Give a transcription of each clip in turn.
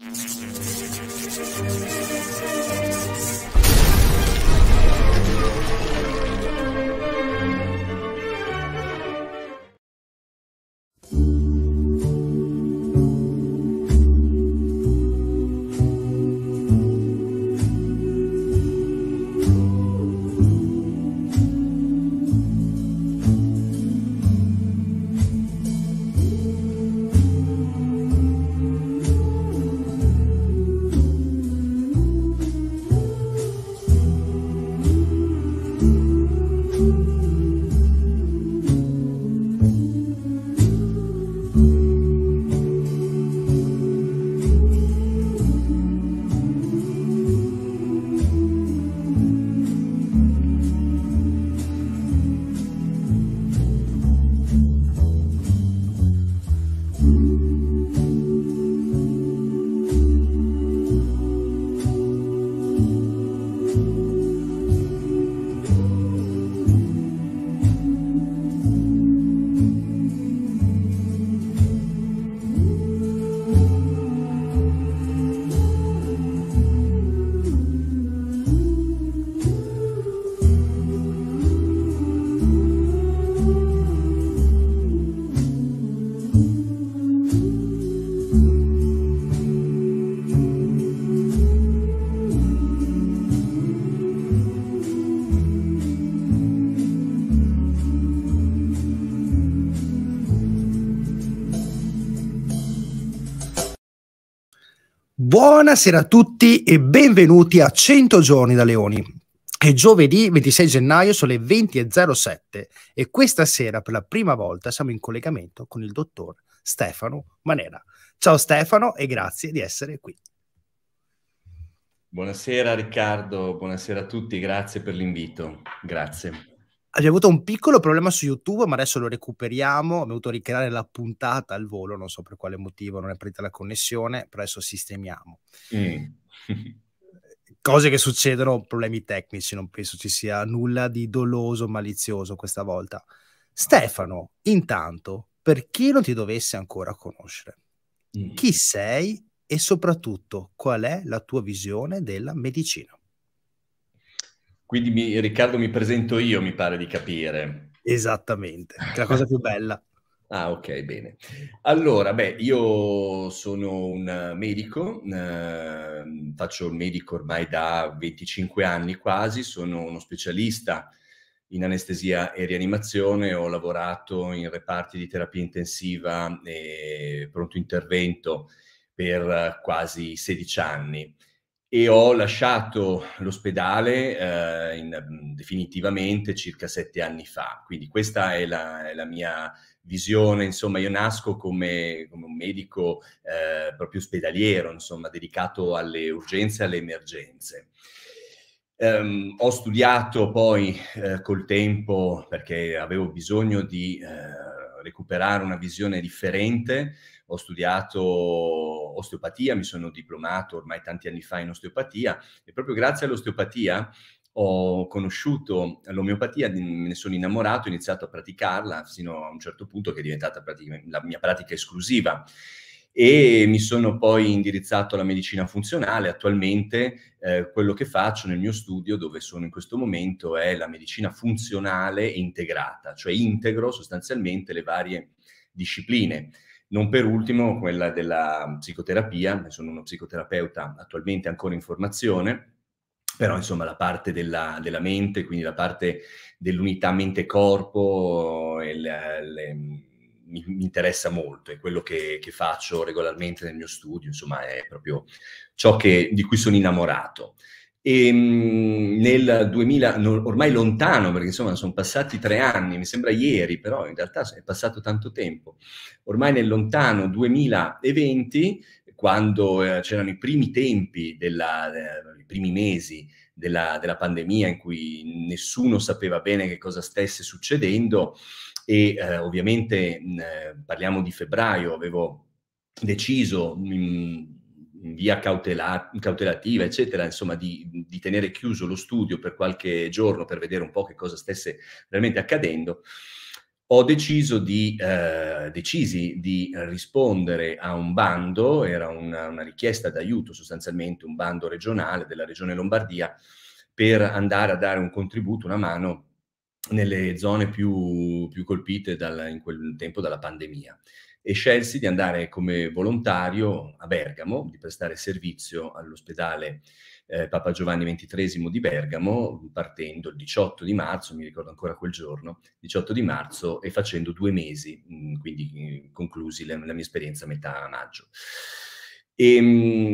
Thank you. Buonasera a tutti e benvenuti a 100 giorni da Leoni. È giovedì 26 gennaio, sono le 20.07 e questa sera per la prima volta siamo in collegamento con il dottor Stefano Manera. Ciao Stefano e grazie di essere qui. Buonasera Riccardo, buonasera a tutti, grazie per l'invito. Grazie abbiamo avuto un piccolo problema su YouTube, ma adesso lo recuperiamo. Abbiamo dovuto ricreare la puntata al volo, non so per quale motivo, non è partita la connessione, però adesso sistemiamo. Mm. Cose che succedono, problemi tecnici, non penso ci sia nulla di doloso, malizioso questa volta. Stefano, intanto, per chi non ti dovesse ancora conoscere, mm. chi sei e soprattutto qual è la tua visione della medicina? Quindi mi, Riccardo mi presento io, mi pare di capire. Esattamente, è la cosa più bella. Ah, ok, bene. Allora, beh, io sono un medico, eh, faccio il medico ormai da 25 anni quasi, sono uno specialista in anestesia e rianimazione, ho lavorato in reparti di terapia intensiva e pronto intervento per eh, quasi 16 anni e ho lasciato l'ospedale eh, in, mm, definitivamente circa sette anni fa. Quindi questa è la, è la mia visione, insomma io nasco come, come un medico eh, proprio ospedaliero, insomma dedicato alle urgenze e alle emergenze. Um, ho studiato poi eh, col tempo perché avevo bisogno di eh, recuperare una visione differente, ho studiato osteopatia, mi sono diplomato ormai tanti anni fa in osteopatia e proprio grazie all'osteopatia ho conosciuto l'omeopatia, me ne sono innamorato, ho iniziato a praticarla fino a un certo punto che è diventata la mia pratica esclusiva e mi sono poi indirizzato alla medicina funzionale. Attualmente eh, quello che faccio nel mio studio, dove sono in questo momento, è la medicina funzionale integrata, cioè integro sostanzialmente le varie discipline. Non per ultimo quella della psicoterapia, sono uno psicoterapeuta attualmente ancora in formazione, però insomma la parte della, della mente, quindi la parte dell'unità mente-corpo, mi, mi, interessa molto, è quello che, che, faccio regolarmente nel mio studio, insomma è proprio ciò che, di cui sono innamorato. E ehm, nel 2000, ormai lontano, perché insomma sono passati tre anni, mi sembra ieri, però in realtà è passato tanto tempo, ormai nel lontano 2020, quando eh, c'erano i primi tempi, della, eh, i primi mesi della, della, pandemia in cui nessuno sapeva bene che cosa stesse succedendo e eh, ovviamente mh, eh, parliamo di febbraio, avevo deciso... Mh, via cautela, cautelativa, eccetera, insomma, di, di, tenere chiuso lo studio per qualche giorno per vedere un po' che cosa stesse realmente accadendo, ho deciso di, eh, di rispondere a un bando, era una, una richiesta d'aiuto sostanzialmente, un bando regionale della regione Lombardia, per andare a dare un contributo, una mano nelle zone più, più colpite dal, in quel tempo dalla pandemia e scelsi di andare come volontario a Bergamo, di prestare servizio all'ospedale eh, Papa Giovanni XXIII di Bergamo, partendo il 18 di marzo, mi ricordo ancora quel giorno, 18 di marzo e facendo due mesi, mh, mm, quindi mh, mm, conclusi la, la mia esperienza a metà maggio. E, ehm,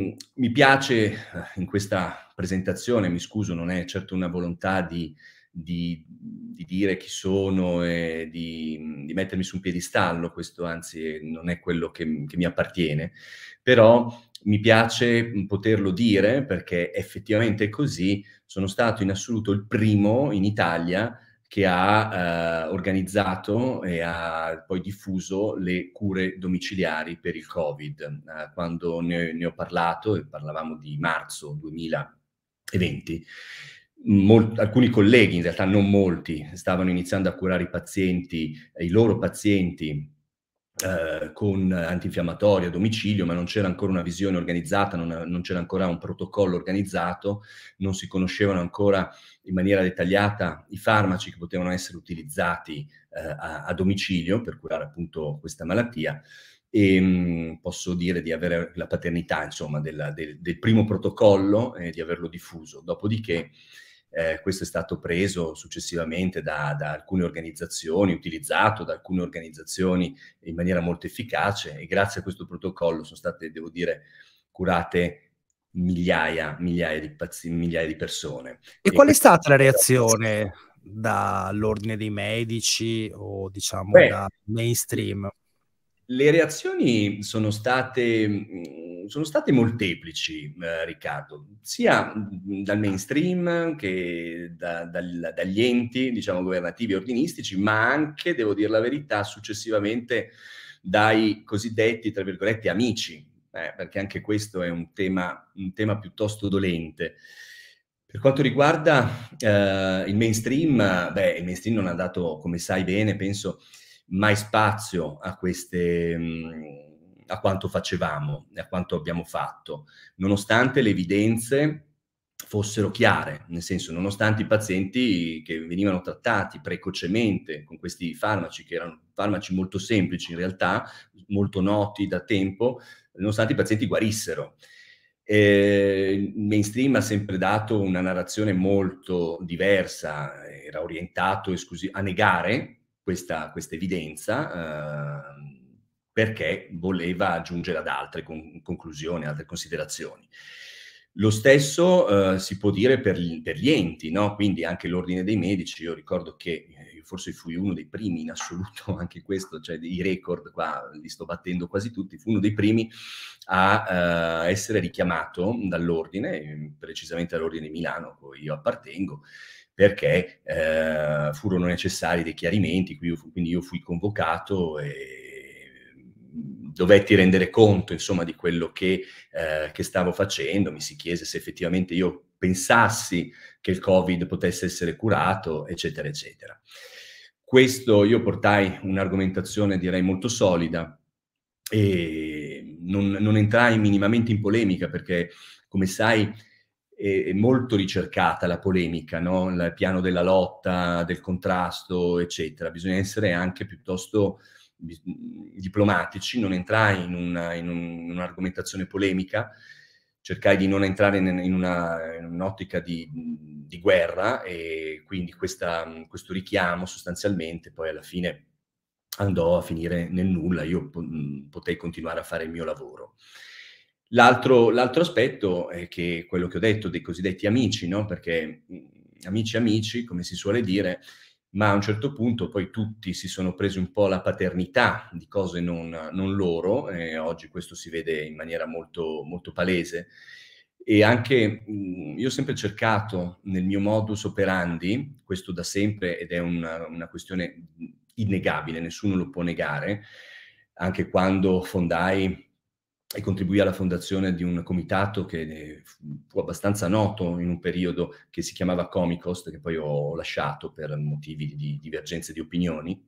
mh, mi piace eh, in questa presentazione, mi scuso, non è certo una volontà di di, di, dire chi sono e di, di, mettermi su un piedistallo, questo anzi non è quello che, che mi appartiene, però mi piace poterlo dire perché effettivamente è così, sono stato in assoluto il primo in Italia che ha eh, organizzato e ha poi diffuso le cure domiciliari per il Covid. Eh, quando ne, ne ho parlato, e parlavamo di marzo 2020, Mol- alcuni colleghi, in realtà non molti, stavano iniziando a curare i pazienti, i loro pazienti eh, con antinfiammatori a domicilio, ma non c'era ancora una visione organizzata, non, non, c'era ancora un protocollo organizzato, non si conoscevano ancora in maniera dettagliata i farmaci che potevano essere utilizzati eh, a, a, domicilio per curare appunto questa malattia. E, ehm, posso dire di avere la paternità, insomma, della, del, del, primo protocollo e di averlo diffuso. Dopodiché, eh, questo è stato preso successivamente da, da, alcune organizzazioni, utilizzato da alcune organizzazioni in maniera molto efficace e grazie a questo protocollo sono state, devo dire, curate migliaia, migliaia, di, pazzi, migliaia di persone. E, e qual è stata la reazione dall'ordine dei medici o diciamo Beh, da mainstream? Le reazioni sono state mm, sono state molteplici, eh, Riccardo, sia mm, dal mainstream che da, dal, dagli enti, diciamo, governativi e ordinistici, ma anche, devo dire la verità, successivamente dai cosiddetti, tra virgolette, amici, eh, perché anche questo è un tema, un tema piuttosto dolente. Per quanto riguarda eh, il mainstream, beh, il mainstream non ha dato, come sai bene, penso, mai spazio a queste... Mh, mm, a quanto facevamo e a quanto abbiamo fatto, nonostante le evidenze fossero chiare, nel senso nonostante i pazienti che venivano trattati precocemente con questi farmaci, che erano farmaci molto semplici in realtà, molto noti da tempo, nonostante i pazienti guarissero. Eh, il mainstream ha sempre dato una narrazione molto diversa, era orientato esclusi- a negare questa, questa evidenza. Eh, perché voleva aggiungere ad altre con- conclusioni, altre considerazioni. Lo stesso eh, si può dire per gli, per gli enti, no? quindi anche l'ordine dei medici, io ricordo che eh, forse fui uno dei primi in assoluto, anche questo, cioè i record qua li sto battendo quasi tutti, fui uno dei primi a eh, essere richiamato dall'ordine, precisamente dall'ordine di Milano, a cui io appartengo, perché eh, furono necessari dei chiarimenti, quindi io fui convocato e dovetti rendere conto insomma di quello che, eh, che stavo facendo, mi si chiese se effettivamente io pensassi che il Covid potesse essere curato, eccetera, eccetera. Questo io portai un'argomentazione direi molto solida e non, non entrai minimamente in polemica perché, come sai, è molto ricercata la polemica, no? il piano della lotta, del contrasto, eccetera. Bisogna essere anche piuttosto diplomatici, non entrai in, una, in, un, in un'argomentazione polemica, cercai di non entrare in, in, una, in un'ottica di, di, guerra e quindi questa, questo richiamo sostanzialmente poi alla fine andò a finire nel nulla, io potei continuare a fare il mio lavoro. L'altro, l'altro aspetto è che quello che ho detto dei cosiddetti amici, no? perché amici amici, come si suole dire, ma a un certo punto poi tutti si sono presi un po' la paternità di cose non, non loro, e oggi questo si vede in maniera molto, molto palese. E anche mm, io ho sempre cercato nel mio modus operandi, questo da sempre ed è una, una questione innegabile, nessuno lo può negare, anche quando fondai e contribuì alla fondazione di un comitato che fu abbastanza noto in un periodo che si chiamava Comicost, che poi ho lasciato per motivi di divergenze di opinioni.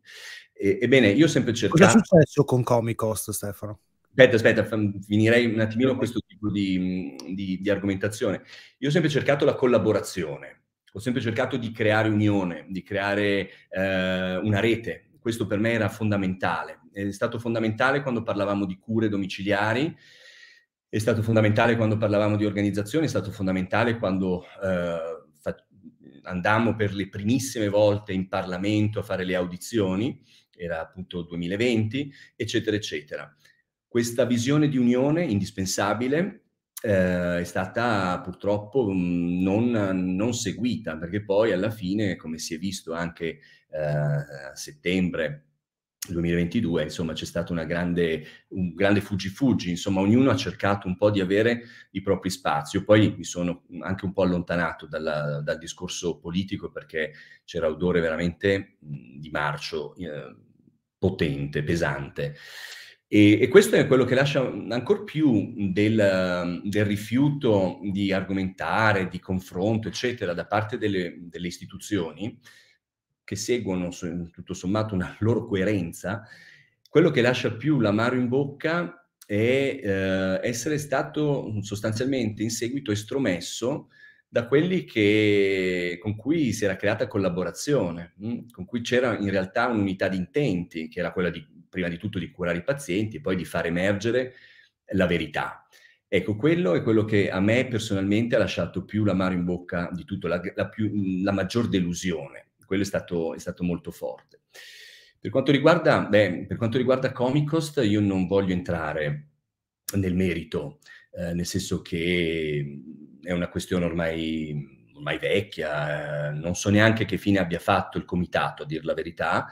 E, ebbene, io ho sempre cercato... Cosa è successo con Comicost, Stefano? Aspetta, aspetta, finirei un attimino questo tipo di, di, di argomentazione. Io ho sempre cercato la collaborazione, ho sempre cercato di creare unione, di creare eh, una rete. Questo per me era fondamentale è stato fondamentale quando parlavamo di cure domiciliari, è stato fondamentale quando parlavamo di organizzazione, è stato fondamentale quando eh, fa- andammo per le primissime volte in Parlamento a fare le audizioni, era appunto 2020, eccetera, eccetera. Questa visione di unione indispensabile eh, è stata purtroppo mm, non, non, seguita, perché poi alla fine, come si è visto anche eh, a settembre 2022, insomma, c'è stato grande, un grande fuggi-fuggi, insomma, ognuno ha cercato un po' di avere i propri spazi. Io poi mi sono anche un po' allontanato dalla, dal discorso politico perché c'era odore veramente di marcio, eh, potente, pesante. E, e, questo è quello che lascia ancora più del, del, rifiuto di argomentare, di confronto, eccetera, da parte delle, delle istituzioni, che seguono tutto sommato una loro coerenza, quello che lascia più l'amaro in bocca è eh, essere stato sostanzialmente in seguito estromesso da quelli che, con cui si era creata collaborazione, mh? Mm? con cui c'era in realtà un'unità di intenti, che era quella di, prima di tutto di curare i pazienti e poi di far emergere la verità. Ecco, quello è quello che a me personalmente ha lasciato più l'amaro in bocca di tutto, la, la, più, la maggior delusione quello è stato, è stato molto forte. Per quanto, riguarda, beh, per quanto riguarda Comicost, io non voglio entrare nel merito, eh, nel senso che è una questione ormai, ormai vecchia, eh, non so neanche che fine abbia fatto il comitato, a dir la verità,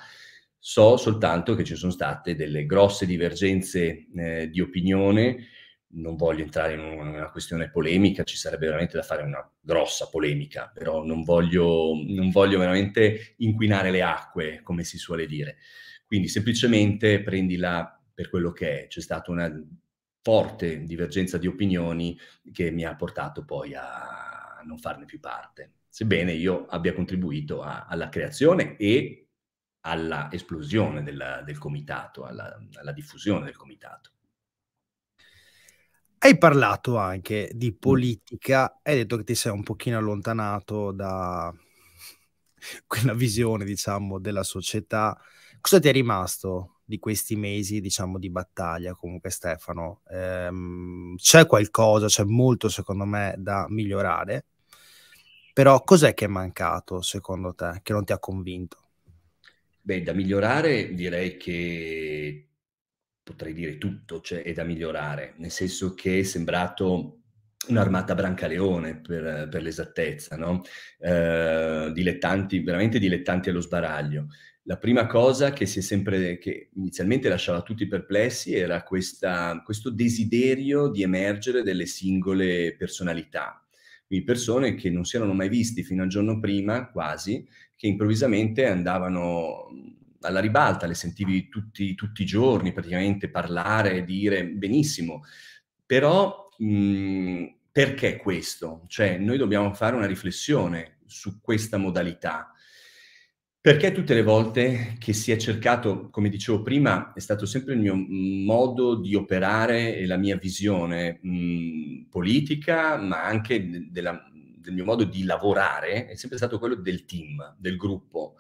so soltanto che ci sono state delle grosse divergenze eh, di opinione non voglio entrare in una questione polemica, ci sarebbe veramente da fare una grossa polemica, però non voglio, non voglio veramente inquinare le acque, come si suole dire. Quindi semplicemente prendila per quello che è. C'è stata una forte divergenza di opinioni che mi ha portato poi a non farne più parte, sebbene io abbia contribuito a, alla creazione e alla esplosione della, del comitato, alla, alla diffusione del comitato. Hai parlato anche di politica, hai detto che ti sei un pochino allontanato da quella visione, diciamo, della società. Cosa ti è rimasto di questi mesi, diciamo, di battaglia comunque Stefano? Ehm, c'è qualcosa, c'è molto secondo me da migliorare, però cos'è che è mancato secondo te, che non ti ha convinto? Beh, da migliorare direi che potrei dire tutto c'è cioè, da migliorare, nel senso che è sembrato un'armata brancaleone per, per l'esattezza, no? eh, dilettanti, veramente dilettanti allo sbaraglio. La prima cosa che, sempre, che inizialmente lasciava tutti perplessi era questa, questo desiderio di emergere delle singole personalità, quindi persone che non si erano mai visti fino al giorno prima, quasi, che improvvisamente andavano alla ribalta, le sentivi tutti, tutti i giorni praticamente parlare e dire benissimo, però mh, mm, perché questo? Cioè noi dobbiamo fare una riflessione su questa modalità. Perché tutte le volte che si è cercato, come dicevo prima, è stato sempre il mio modo di operare e la mia visione mh, mm, politica, ma anche della, del mio modo di lavorare, è sempre stato quello del team, del gruppo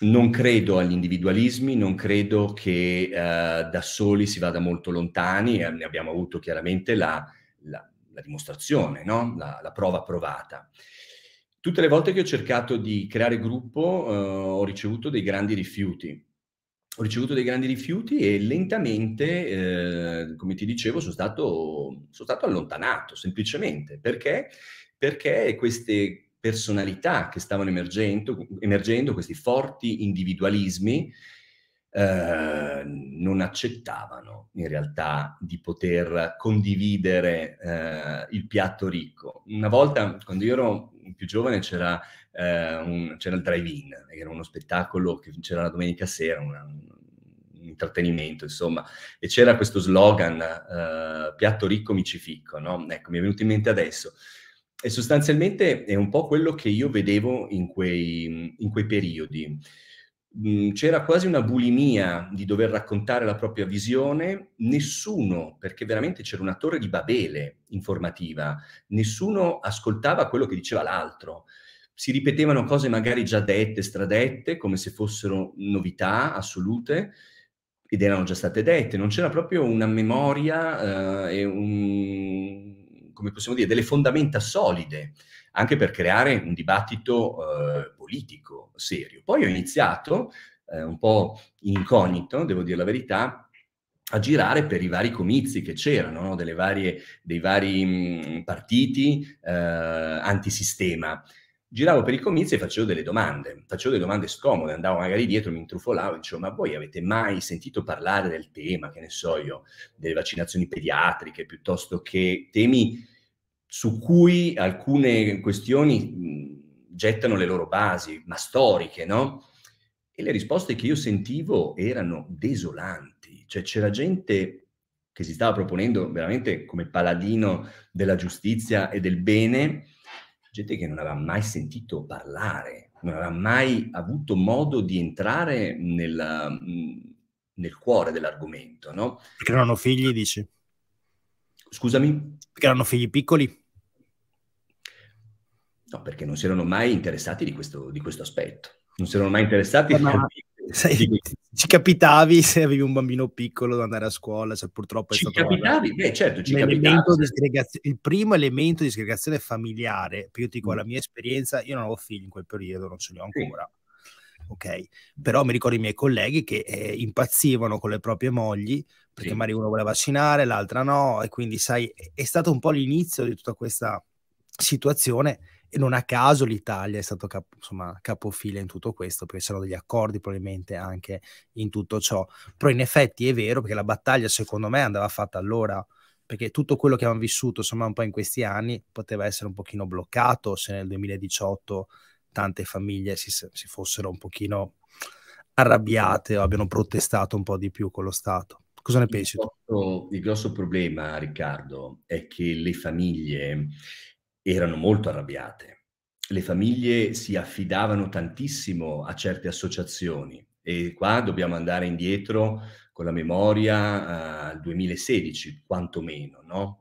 non credo agli individualismi, non credo che eh, da soli si vada molto lontani, eh, ne abbiamo avuto chiaramente la, la, la dimostrazione, no? la, la, prova provata. Tutte le volte che ho cercato di creare gruppo eh, ho ricevuto dei grandi rifiuti. Ho ricevuto dei grandi rifiuti e lentamente, eh, come ti dicevo, sono stato, sono stato allontanato semplicemente perché, perché queste, personalità che stavano emergendo, emergendo questi forti individualismi, eh, non accettavano in realtà di poter condividere eh, il piatto ricco. Una volta, quando io ero più giovane, c'era, eh, un, c'era il drive-in, era uno spettacolo che c'era la domenica sera, una, un intrattenimento, insomma, e c'era questo slogan, eh, piatto ricco mi ci ficco, no? Ecco, mi è venuto in mente adesso e sostanzialmente è un po' quello che io vedevo in quei, in quei periodi. Mm, c'era quasi una bulimia di dover raccontare la propria visione, nessuno, perché veramente c'era una torre di Babele informativa, nessuno ascoltava quello che diceva l'altro si ripetevano cose magari già dette, stradette, come se fossero novità assolute ed erano già state dette, non c'era proprio una memoria eh, e un, come possiamo dire, delle fondamenta solide anche per creare un dibattito eh, politico serio. Poi ho iniziato, eh, un po' incognito, devo dire la verità, a girare per i vari comizi che c'erano, no? Delle varie, dei vari mh, mm, partiti eh, antisistema giravo per i comizi e facevo delle domande, facevo delle domande scomode, andavo magari dietro, mi intrufolavo e dicevo ma voi avete mai sentito parlare del tema, che ne so io, delle vaccinazioni pediatriche piuttosto che temi su cui alcune questioni gettano le loro basi, ma storiche, no? E le risposte che io sentivo erano desolanti, cioè c'era gente che si stava proponendo veramente come paladino della giustizia e del bene, gente che non aveva mai sentito parlare, non aveva mai avuto modo di entrare nella, mm, nel cuore dell'argomento, no? Perché erano figli, dici? Scusami? Perché erano figli piccoli? No, perché non si erano mai interessati di questo, di questo aspetto. Non si erano mai interessati. Eh, ma, di... Sei, ci capitavi se avevi un bambino piccolo da andare a scuola, cioè purtroppo è ci stato capitavi? Beh, certo, ci il primo elemento di segregazione familiare, io ti dico mm. la mia esperienza, io non avevo figli in quel periodo, non ce li ho ancora. Sì. Ok, però mi ricordo i miei colleghi che eh, impazzivano con le proprie mogli perché sì. magari uno voleva vaccinare, l'altra no, e quindi sai, è stato un po' l'inizio di tutta questa situazione e non a caso l'Italia è stato cap- insomma, capofila in tutto questo, perché c'erano degli accordi probabilmente anche in tutto ciò. Però in effetti è vero, perché la battaglia secondo me andava fatta allora, perché tutto quello che abbiamo vissuto insomma un po' in questi anni poteva essere un pochino bloccato se nel 2018 tante famiglie si, si fossero un pochino arrabbiate o abbiano protestato un po' di più con lo Stato. Cosa ne pensi? Il grosso, il grosso problema, Riccardo, è che le famiglie erano molto arrabbiate. Le famiglie si affidavano tantissimo a certe associazioni e qua dobbiamo andare indietro con la memoria eh, al eh, 2016 quantomeno, no?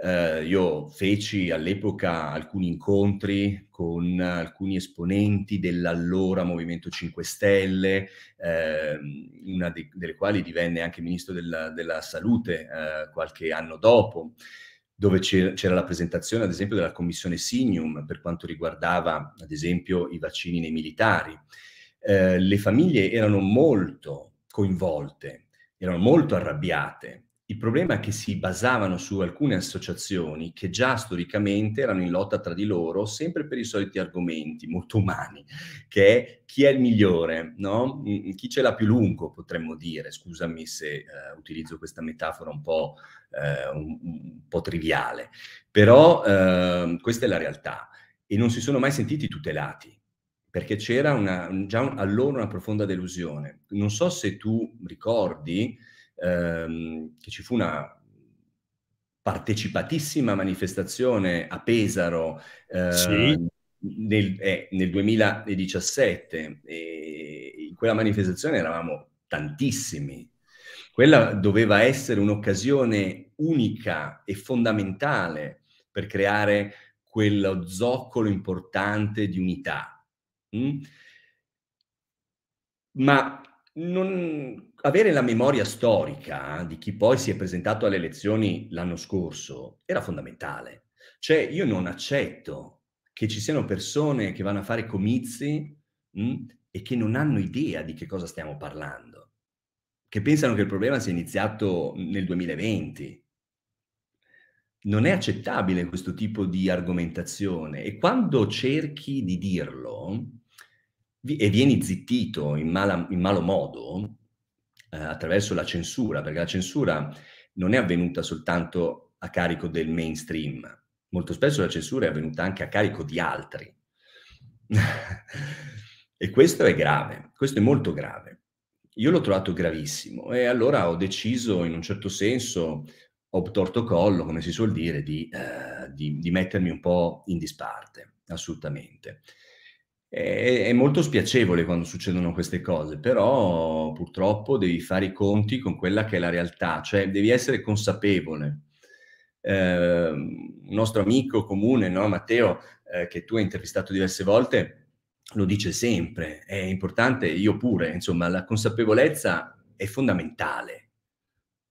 Eh, io feci all'epoca alcuni incontri con alcuni esponenti dell'allora Movimento 5 Stelle, eh, una de- delle quali divenne anche ministro della, della salute eh, qualche anno dopo dove c'era la presentazione, ad esempio, della commissione Signum per quanto riguardava, ad esempio, i vaccini nei militari. Eh, le famiglie erano molto coinvolte, erano molto arrabbiate il problema è che si basavano su alcune associazioni che già storicamente erano in lotta tra di loro, sempre per i soliti argomenti molto umani, che è chi è il migliore, no? Mm, chi ce l'ha più lungo, potremmo dire. Scusami se eh, utilizzo questa metafora un po', eh, un, un po triviale, però eh, questa è la realtà e non si sono mai sentiti tutelati perché c'era una, già un, allora una profonda delusione. Non so se tu ricordi ehm, che ci fu una partecipatissima manifestazione a Pesaro eh, sì. Ehm, nel, eh, nel, 2017 e in quella manifestazione eravamo tantissimi. Quella doveva essere un'occasione unica e fondamentale per creare quello zoccolo importante di unità. Mm? Ma non, avere la memoria storica di chi poi si è presentato alle elezioni l'anno scorso era fondamentale. Cioè, io non accetto che ci siano persone che vanno a fare comizi mh, mm, e che non hanno idea di che cosa stiamo parlando, che pensano che il problema sia iniziato nel 2020. Non è accettabile questo tipo di argomentazione e quando cerchi di dirlo, e vieni zittito in, mala, in, malo modo, eh, attraverso la censura, perché la censura non è avvenuta soltanto a carico del mainstream, molto spesso la censura è avvenuta anche a carico di altri. e questo è grave, questo è molto grave. Io l'ho trovato gravissimo e allora ho deciso in un certo senso, ho torto collo, come si suol dire, di, eh, di, di mettermi un po' in disparte, assolutamente è, è molto spiacevole quando succedono queste cose, però purtroppo devi fare i conti con quella che è la realtà, cioè devi essere consapevole. Eh, un nostro amico comune, no, Matteo, eh, che tu hai intervistato diverse volte, lo dice sempre, è importante, io pure, insomma, la consapevolezza è fondamentale.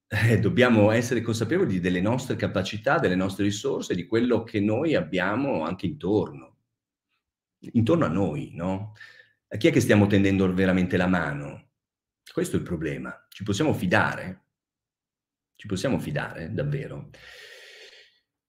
Eh, dobbiamo essere consapevoli delle nostre capacità, delle nostre risorse, di quello che noi abbiamo anche intorno intorno a noi, no? A chi è che stiamo tendendo veramente la mano? Questo è il problema. Ci possiamo fidare? Ci possiamo fidare davvero?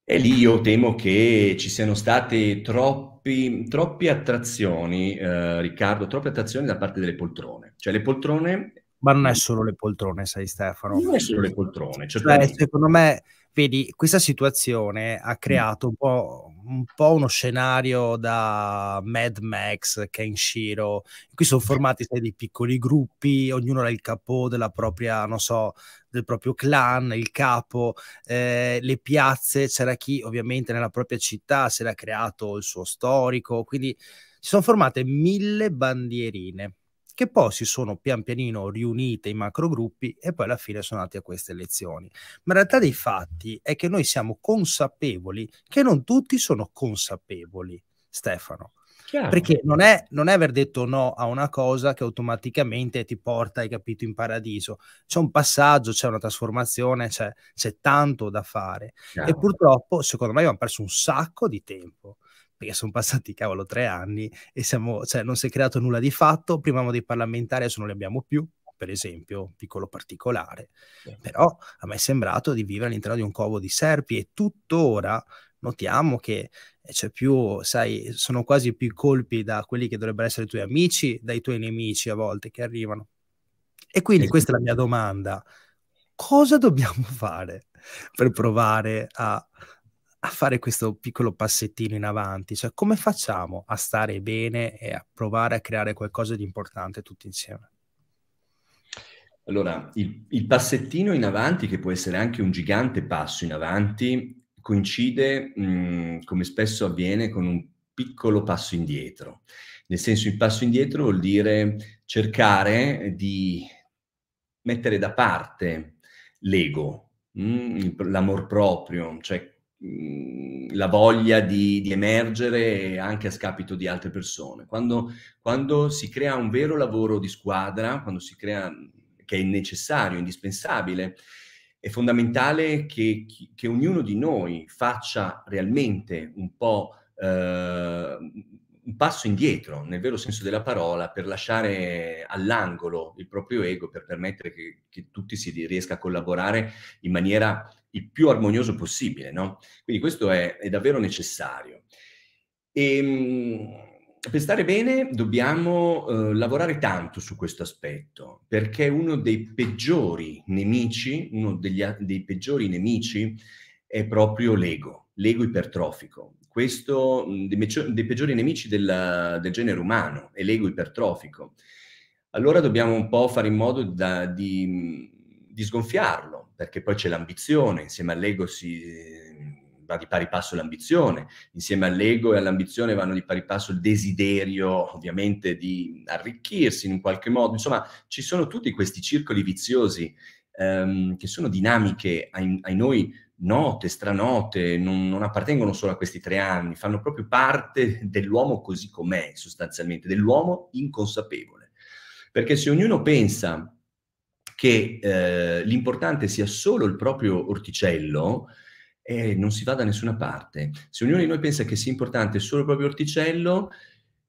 E lì io temo che ci siano state troppi, troppe attrazioni, eh, Riccardo, troppe attrazioni da parte delle poltrone. Cioè le poltrone... Ma non è solo le poltrone, sai Stefano. Non è solo le poltrone. Cioè, secondo me, vedi, questa situazione ha creato un po' un po' uno scenario da Mad Max, Kenshiro. Qui sono formati sai, dei piccoli gruppi, ognuno ha il capo della propria, non so, del proprio clan, il capo, eh, le piazze, c'era chi ovviamente nella propria città si era creato il suo storico, quindi si sono formate mille bandierine che poi si sono pian pianino riunite in macrogruppi e poi alla fine sono andati a queste elezioni. Ma in realtà dei fatti è che noi siamo consapevoli che non tutti sono consapevoli, Stefano. Chiaro. Perché non è, non è, aver detto no a una cosa che automaticamente ti porta, hai capito, in paradiso. C'è un passaggio, c'è una trasformazione, c'è, tanto da fare. Chiaro. E purtroppo, secondo me, abbiamo perso un sacco di tempo perché sono passati, cavolo, tre anni e siamo, cioè, non si è creato nulla di fatto, prima dei parlamentari adesso non li abbiamo più, per esempio, piccolo particolare, sì. però a me è sembrato di vivere all'interno di un covo di serpi e tuttora notiamo che eh, c'è più, sai, sono quasi più colpi da quelli che dovrebbero essere i tuoi amici, dai tuoi nemici a volte che arrivano. E quindi sì. questa è la mia domanda. Cosa dobbiamo fare per provare a a fare questo piccolo passettino in avanti, cioè come facciamo a stare bene e a provare a creare qualcosa di importante tutti insieme? Allora, il, il passettino in avanti, che può essere anche un gigante passo in avanti, coincide, mh, mhmm, come spesso avviene, con un piccolo passo indietro. Nel senso, il passo indietro vuol dire cercare di mettere da parte l'ego, mh, mhmm, l'amor proprio, cioè la voglia di, di, emergere anche a scapito di altre persone. Quando, quando si crea un vero lavoro di squadra, quando si crea, che è necessario, indispensabile, è fondamentale che, che ognuno di noi faccia realmente un po' eh, un passo indietro, nel vero senso della parola, per lasciare all'angolo il proprio ego, per permettere che, che tutti si riesca a collaborare in maniera il più armonioso possibile, no? Quindi questo è, è davvero necessario. E, ehm, per stare bene dobbiamo eh, lavorare tanto su questo aspetto, perché uno dei peggiori nemici, uno degli, dei peggiori nemici è proprio l'ego, l'ego ipertrofico, questo dei, meggio, dei peggiori nemici della, del genere umano, è l'ego ipertrofico. Allora dobbiamo un po' fare in modo da, di, di, sgonfiarlo, perché poi c'è l'ambizione, insieme all'ego si va di pari passo l'ambizione, insieme all'ego e all'ambizione vanno di pari passo il desiderio ovviamente di arricchirsi in un qualche modo, insomma ci sono tutti questi circoli viziosi ehm, che sono dinamiche ai, ai noi note, stranote, non, non, appartengono solo a questi tre anni, fanno proprio parte dell'uomo così com'è sostanzialmente, dell'uomo inconsapevole. Perché se ognuno pensa che eh, l'importante sia solo il proprio orticello, eh, non si va da nessuna parte. Se ognuno di noi pensa che sia importante solo il proprio orticello,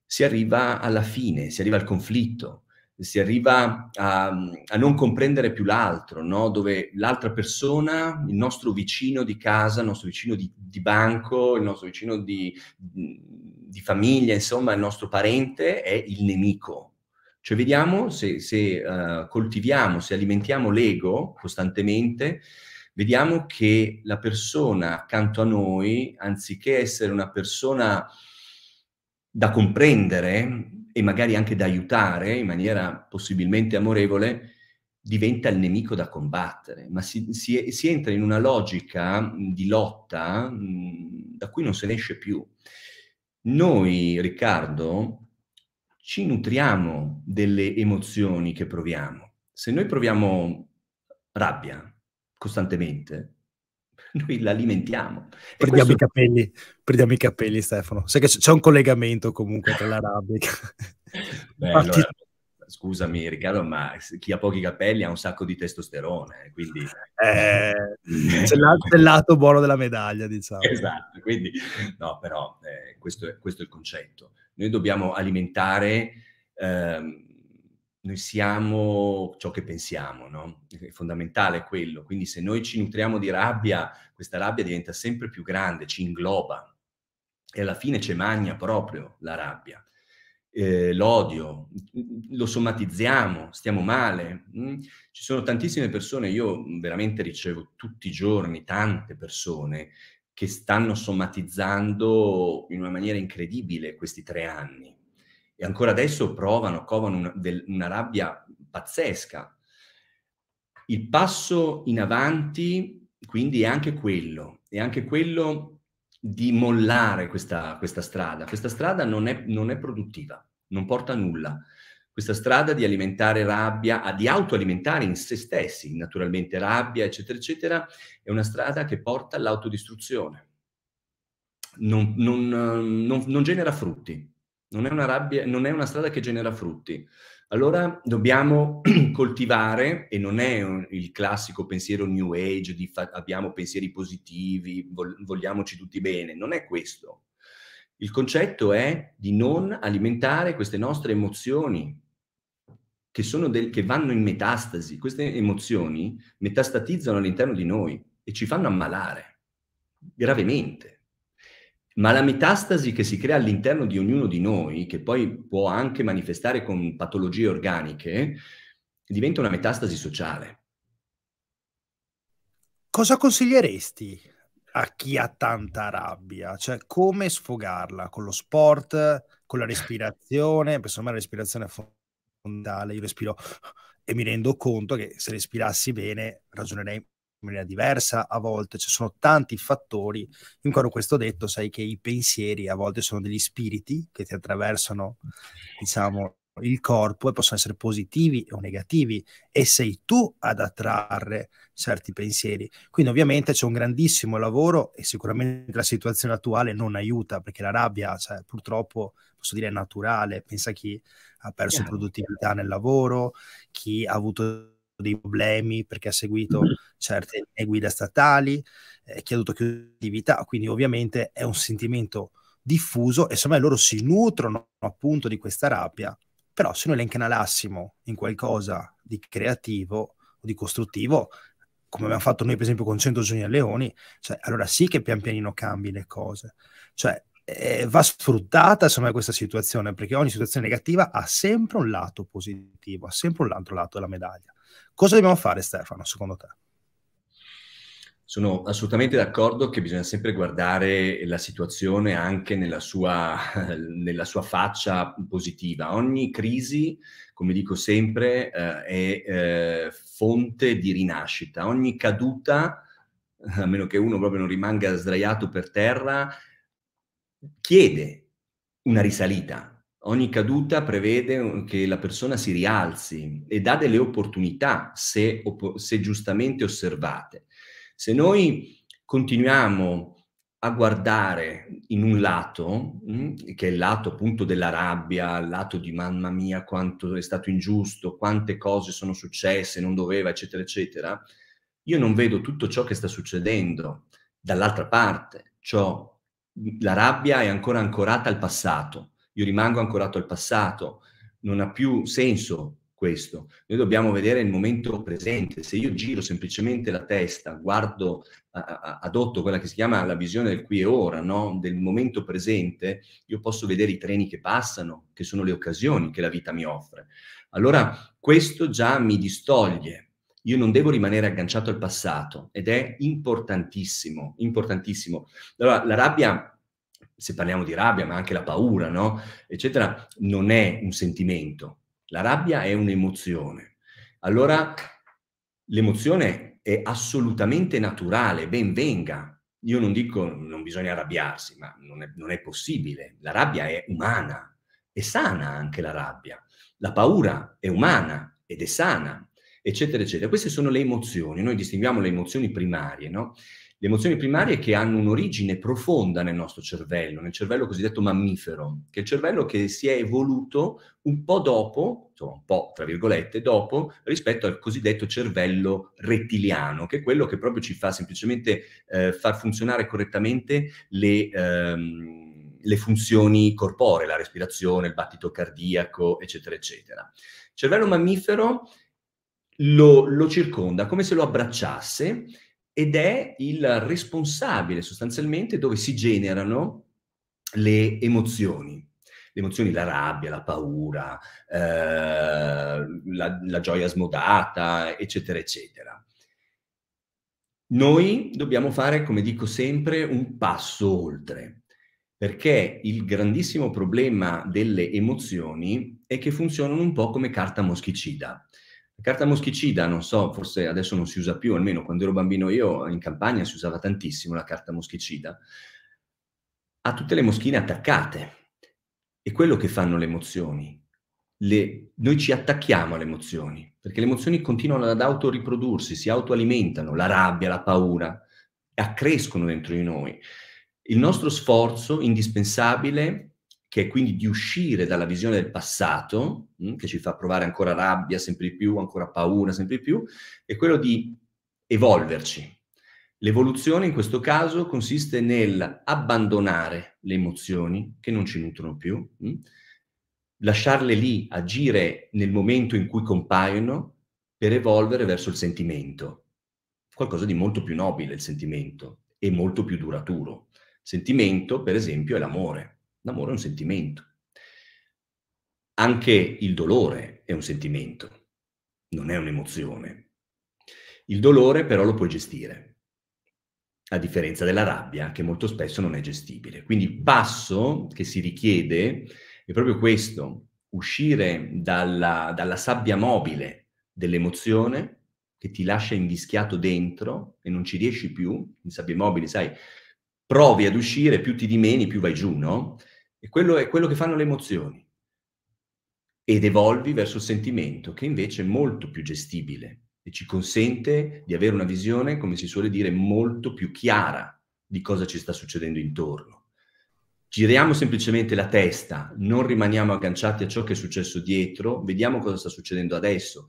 si arriva alla fine, si arriva al conflitto si arriva a, a non comprendere più l'altro, no? dove l'altra persona, il nostro vicino di casa, il nostro vicino di, di banco, il nostro vicino di, di, famiglia, insomma il nostro parente è il nemico. Cioè vediamo se, se uh, coltiviamo, se alimentiamo l'ego costantemente, vediamo che la persona accanto a noi, anziché essere una persona da comprendere, e magari anche da aiutare in maniera possibilmente amorevole, diventa il nemico da combattere, ma si, si, si entra in una logica di lotta mh, da cui non se ne esce più. Noi, Riccardo, ci nutriamo delle emozioni che proviamo. Se noi proviamo rabbia costantemente, noi l'alimentiamo. Prendiamo questo... i capelli, perdiamo i capelli, Stefano. Sai che c'è un collegamento comunque con l'arabica. Beh, allora, Scusami Riccardo, ma chi ha pochi capelli ha un sacco di testosterone, eh, quindi... Eh, c'è, la, il lato buono della medaglia, diciamo. Esatto, quindi no, però eh, questo, è, questo, è, il concetto. Noi dobbiamo alimentare... Ehm, noi siamo ciò che pensiamo, no? È fondamentale quello. Quindi se noi ci nutriamo di rabbia, questa rabbia diventa sempre più grande, ci ingloba e alla fine ci magna proprio la rabbia. Eh, l'odio, lo somatizziamo, stiamo male. Mm? Ci sono tantissime persone, io veramente ricevo tutti i giorni tante persone che stanno somatizzando in una maniera incredibile questi tre anni e ancora adesso provano, covano una, del, una rabbia pazzesca. Il passo in avanti quindi è anche quello, è anche quello di mollare questa, questa strada. Questa strada non è, non è produttiva, non porta a nulla questa strada di alimentare rabbia, ah, di autoalimentare in se stessi, naturalmente rabbia, eccetera, eccetera, è una strada che porta all'autodistruzione. Non, non, non, non genera frutti non è una, rabbia, non è una strada che genera frutti. Allora dobbiamo coltivare, e non è un, il classico pensiero New Age di fa, abbiamo pensieri positivi, vol, vogliamoci tutti bene, non è questo. Il concetto è di non alimentare queste nostre emozioni, che, del, che vanno in metastasi. Queste emozioni metastatizzano all'interno di noi e ci fanno ammalare gravemente ma la metastasi che si crea all'interno di ognuno di noi, che poi può anche manifestare con patologie organiche, diventa una metastasi sociale. Cosa consiglieresti a chi ha tanta rabbia? Cioè, come sfogarla? Con lo sport, con la respirazione? Perché secondo me la respirazione è fondamentale. Io respiro e mi rendo conto che se respirassi bene ragionerei maniera diversa a volte, ci sono tanti fattori. In quanto questo detto, sai che i pensieri a volte sono degli spiriti che ti attraversano, diciamo, il corpo e possono essere positivi o negativi e sei tu ad attrarre certi pensieri. Quindi ovviamente c'è un grandissimo lavoro e sicuramente la situazione attuale non aiuta perché la rabbia, cioè, purtroppo, posso dire, è naturale. Pensa a chi ha perso yeah. produttività nel lavoro, chi ha avuto dei problemi perché ha seguito mm-hmm. certe guide statali, eh, chi ha dovuto chiudere attività, quindi ovviamente è un sentimento diffuso e secondo me loro si nutrono appunto di questa rabbia, però se noi la incanalassimo in qualcosa di creativo o di costruttivo, come abbiamo fatto noi per esempio con 100 giorni a Leoni, cioè, allora sì che pian pianino cambi le cose, cioè eh, va sfruttata insomma questa situazione perché ogni situazione negativa ha sempre un lato positivo, ha sempre un altro lato della medaglia. Cosa dobbiamo fare, Stefano, secondo te? Sono assolutamente d'accordo che bisogna sempre guardare la situazione anche nella sua, nella sua faccia positiva. Ogni crisi, come dico sempre, eh, è eh, fonte di rinascita. Ogni caduta, a meno che uno proprio non rimanga sdraiato per terra, chiede una risalita, Ogni caduta prevede uhm, che la persona si rialzi e dà delle opportunità se, se giustamente osservate. Se noi continuiamo a guardare in un lato, che è il lato appunto della rabbia, il lato di mamma mia quanto è stato ingiusto, quante cose sono successe, non doveva, eccetera, eccetera, io non vedo tutto ciò che sta succedendo dall'altra parte, ciò, la rabbia è ancora ancorata al passato, io rimango ancorato al passato, non ha più senso questo. Noi dobbiamo vedere il momento presente. Se io giro semplicemente la testa, guardo, adotto quella che si chiama la visione del qui e ora, no? del momento presente, io posso vedere i treni che passano, che sono le occasioni che la vita mi offre. Allora questo già mi distoglie. Io non devo rimanere agganciato al passato ed è importantissimo, importantissimo. Allora la rabbia se parliamo di rabbia, ma anche la paura, no? eccetera, non è un sentimento. La rabbia è un'emozione. Allora l'emozione è assolutamente naturale, ben venga. Io non dico non bisogna arrabbiarsi, ma non è, non è possibile. La rabbia è umana, è sana anche la rabbia. La paura è umana ed è sana eccetera, eccetera. Queste sono le emozioni, noi distinguiamo le emozioni primarie, no? Le emozioni primarie che hanno un'origine profonda nel nostro cervello, nel cervello cosiddetto mammifero, che è il cervello che si è evoluto un po' dopo, insomma un po' tra virgolette, dopo rispetto al cosiddetto cervello rettiliano, che è quello che proprio ci fa semplicemente eh, far funzionare correttamente le... Ehm, le funzioni corporee, la respirazione, il battito cardiaco, eccetera, eccetera. Il cervello mammifero lo, lo circonda come se lo abbracciasse ed è il responsabile sostanzialmente dove si generano le emozioni. Le emozioni, la rabbia, la paura, eh, la, la gioia smodata, eccetera, eccetera. Noi dobbiamo fare, come dico sempre, un passo oltre, perché il grandissimo problema delle emozioni è che funzionano un po' come carta moschicida carta moschicida, non so, forse adesso non si usa più, almeno quando ero bambino io in campagna si usava tantissimo la carta moschicida, ha tutte le moschine attaccate. È quello che fanno le emozioni. Le, noi ci attacchiamo alle emozioni, perché le emozioni continuano ad autoriprodursi, si autoalimentano, la rabbia, la paura, accrescono dentro di noi. Il nostro sforzo indispensabile che è quindi di uscire dalla visione del passato, mh, mm, che ci fa provare ancora rabbia sempre di più, ancora paura sempre di più, è quello di evolverci. L'evoluzione in questo caso consiste nel abbandonare le emozioni che non ci nutrono più, mh, mm, lasciarle lì agire nel momento in cui compaiono per evolvere verso il sentimento. Qualcosa di molto più nobile il sentimento e molto più duraturo. Sentimento, per esempio, è l'amore L'amore è un sentimento. Anche il dolore è un sentimento, non è un'emozione. Il dolore però lo puoi gestire, a differenza della rabbia, che molto spesso non è gestibile. Quindi il passo che si richiede è proprio questo, uscire dalla, dalla sabbia mobile dell'emozione che ti lascia invischiato dentro e non ci riesci più, in sabbia mobile, sai, provi ad uscire, più ti dimeni, più vai giù, no? E quello è quello che fanno le emozioni. Ed evolvi verso il sentimento, che invece è molto più gestibile e ci consente di avere una visione, come si suole dire, molto più chiara di cosa ci sta succedendo intorno. Giriamo semplicemente la testa, non rimaniamo agganciati a ciò che è successo dietro, vediamo cosa sta succedendo adesso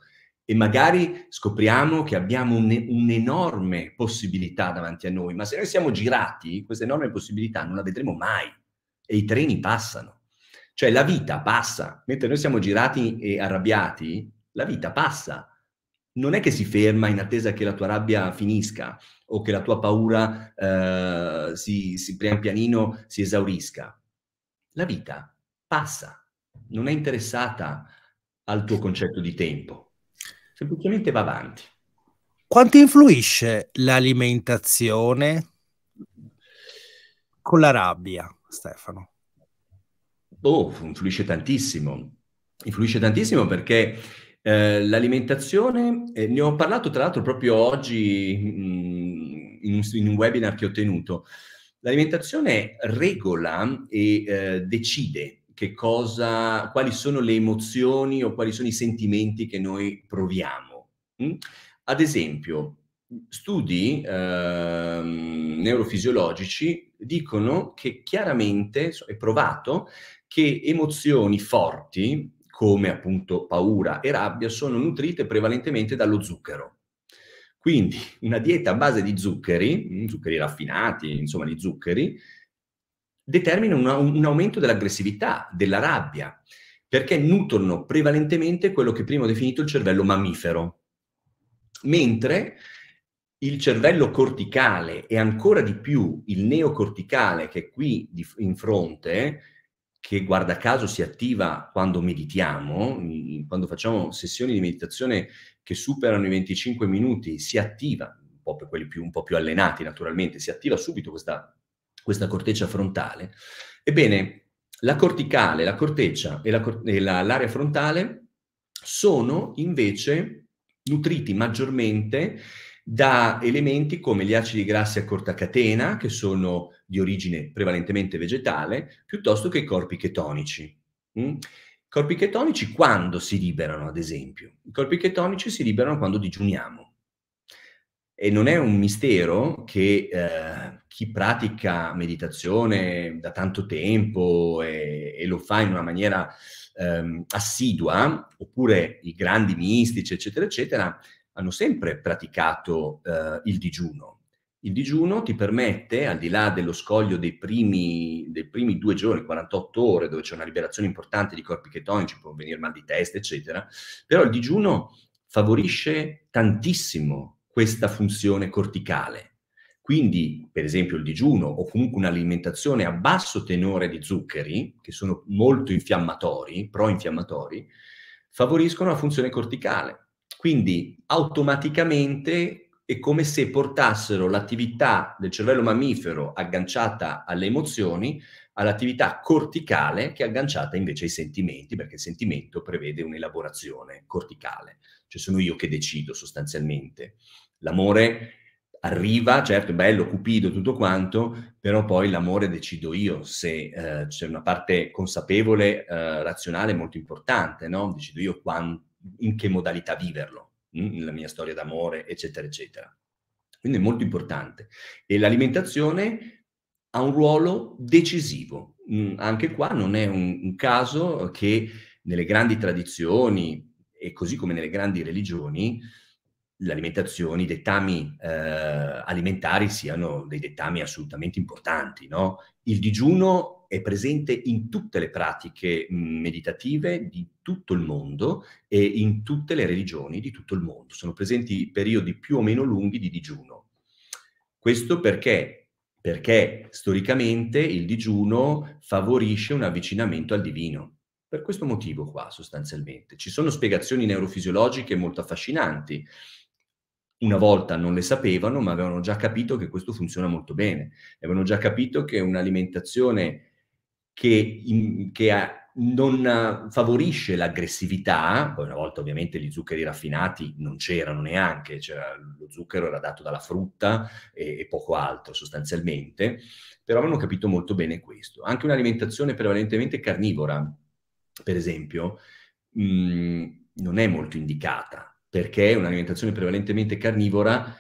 e magari scopriamo che abbiamo un, un'enorme possibilità davanti a noi, ma se noi siamo girati, questa enorme possibilità non la vedremo mai e i treni passano. Cioè la vita passa, mentre noi siamo girati e arrabbiati, la vita passa. Non è che si ferma in attesa che la tua rabbia finisca o che la tua paura eh, si, si pian pianino si esaurisca. La vita passa, non è interessata al tuo concetto di tempo semplicemente va avanti. Quanto influisce l'alimentazione con la rabbia, Stefano? Oh, influisce tantissimo. Influisce tantissimo perché eh, l'alimentazione, eh, ne ho parlato tra l'altro proprio oggi mh, mm, in, un, in, un, webinar che ho tenuto, l'alimentazione regola e eh, decide che cosa, quali sono le emozioni o quali sono i sentimenti che noi proviamo. Hm? Ad esempio, studi eh, neurofisiologici dicono che chiaramente è provato che emozioni forti, come appunto paura e rabbia, sono nutrite prevalentemente dallo zucchero. Quindi una dieta a base di zuccheri, hm, zuccheri raffinati, insomma di zuccheri, determina un, un aumento dell'aggressività, della rabbia, perché nutrono prevalentemente quello che prima ho definito il cervello mammifero, mentre il cervello corticale e ancora di più il neocorticale che è qui di, in fronte, che guarda caso si attiva quando meditiamo, quando facciamo sessioni di meditazione che superano i 25 minuti, si attiva, un po' per quelli più, un po' più allenati naturalmente, si attiva subito questa questa corteccia frontale. Ebbene, la corticale, la corteccia e, la, e la, l'area frontale sono invece nutriti maggiormente da elementi come gli acidi grassi a corta catena, che sono di origine prevalentemente vegetale, piuttosto che i corpi chetonici. Mm? Corpi chetonici quando si liberano, ad esempio? I corpi chetonici si liberano quando digiuniamo. E non è un mistero che eh, chi pratica meditazione da tanto tempo e, e lo fa in una maniera eh, assidua, oppure i grandi mistici, eccetera, eccetera, hanno sempre praticato eh, il digiuno. Il digiuno ti permette, al di là dello scoglio dei primi, dei primi, due giorni, 48 ore, dove c'è una liberazione importante di corpi chetonici, può venire mal di testa, eccetera, però il digiuno favorisce tantissimo questa funzione corticale. Quindi, per esempio, il digiuno o comunque un'alimentazione a basso tenore di zuccheri, che sono molto infiammatori, pro-infiammatori, favoriscono la funzione corticale. Quindi, automaticamente è come se portassero l'attività del cervello mammifero agganciata alle emozioni all'attività corticale che è agganciata invece ai sentimenti, perché il sentimento prevede un'elaborazione corticale, cioè sono io che decido sostanzialmente. L'amore arriva, certo è bello, cupido, tutto quanto, però poi l'amore decido io, se eh, c'è una parte consapevole, eh, razionale molto importante, no? Decido io quant- in che modalità viverlo, mm, nella mia storia d'amore, eccetera, eccetera. Quindi è molto importante. E l'alimentazione ha un ruolo decisivo. Mm, anche qua non è un, un caso che nelle grandi tradizioni e così come nelle grandi religioni, l'alimentazione, i dettami eh, alimentari siano dei dettami assolutamente importanti. No? Il digiuno è presente in tutte le pratiche meditative di tutto il mondo e in tutte le religioni di tutto il mondo. Sono presenti periodi più o meno lunghi di digiuno. Questo perché? Perché storicamente il digiuno favorisce un avvicinamento al divino. Per questo motivo qua, sostanzialmente. Ci sono spiegazioni neurofisiologiche molto affascinanti una volta non le sapevano, ma avevano già capito che questo funziona molto bene, avevano già capito che un'alimentazione che, in, che ha, non favorisce l'aggressività, poi una volta ovviamente gli zuccheri raffinati non c'erano neanche, cioè lo zucchero era dato dalla frutta e, e poco altro sostanzialmente, però avevano capito molto bene questo. Anche un'alimentazione prevalentemente carnivora, per esempio, mh, mm, non è molto indicata perché un'alimentazione prevalentemente carnivora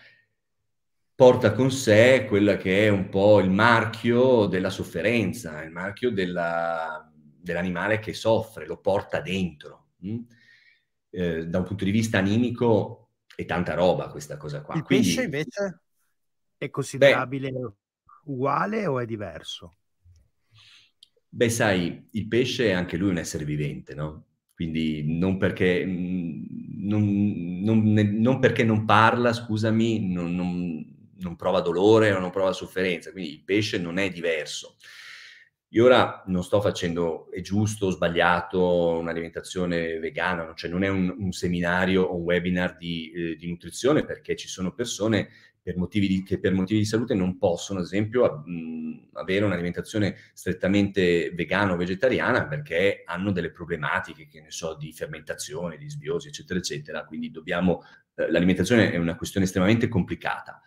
porta con sé quella che è un po' il marchio della sofferenza, il marchio della, dell'animale che soffre, lo porta dentro. Mm? Eh, da un punto di vista animico è tanta roba questa cosa qua. Il Quindi, pesce invece è considerabile beh, uguale o è diverso? Beh, sai, il pesce è anche lui un essere vivente, no? quindi non perché mm, non, non, non, perché non parla, scusami, non, non, prova dolore o non prova sofferenza, quindi il pesce non è diverso. Io ora non sto facendo, è giusto o sbagliato, un'alimentazione vegana, cioè non è un, un seminario o un webinar di, eh, di, nutrizione perché ci sono persone per motivi di, che per motivi di salute non possono, ad esempio, mh, avere un'alimentazione strettamente vegana o vegetariana perché hanno delle problematiche, che ne so, di fermentazione, di sbiosi, eccetera, eccetera. Quindi dobbiamo, eh, l'alimentazione è una questione estremamente complicata.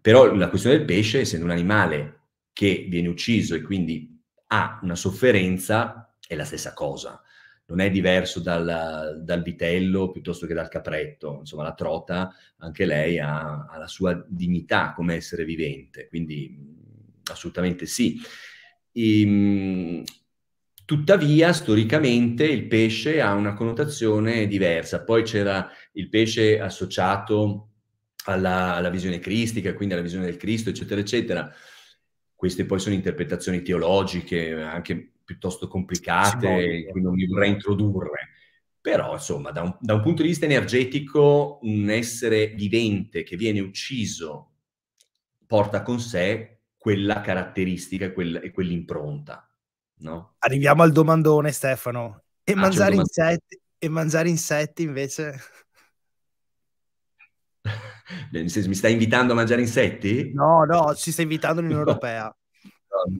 Però la questione del pesce, essendo un animale che viene ucciso e quindi ha una sofferenza, è la stessa cosa non è diverso dal, dal, vitello piuttosto che dal capretto, insomma la trota anche lei ha, ha la sua dignità come essere vivente, quindi mm, assolutamente sì. E, ehm, tuttavia, storicamente il pesce ha una connotazione diversa, poi c'era il pesce associato alla, alla visione cristica, quindi alla visione del Cristo, eccetera, eccetera. Queste poi sono interpretazioni teologiche, anche piuttosto complicate, che non mi vorrei introdurre. Però, insomma, da un, da un punto di vista energetico, un essere vivente che viene ucciso porta con sé quella caratteristica quel, e quell'impronta. No? Arriviamo al domandone, Stefano. E, ah, mangiare, insetti, e mangiare insetti invece? Nel senso, mi stai invitando a mangiare insetti? No, no, ci stai invitando l'Unione no. Europea. No,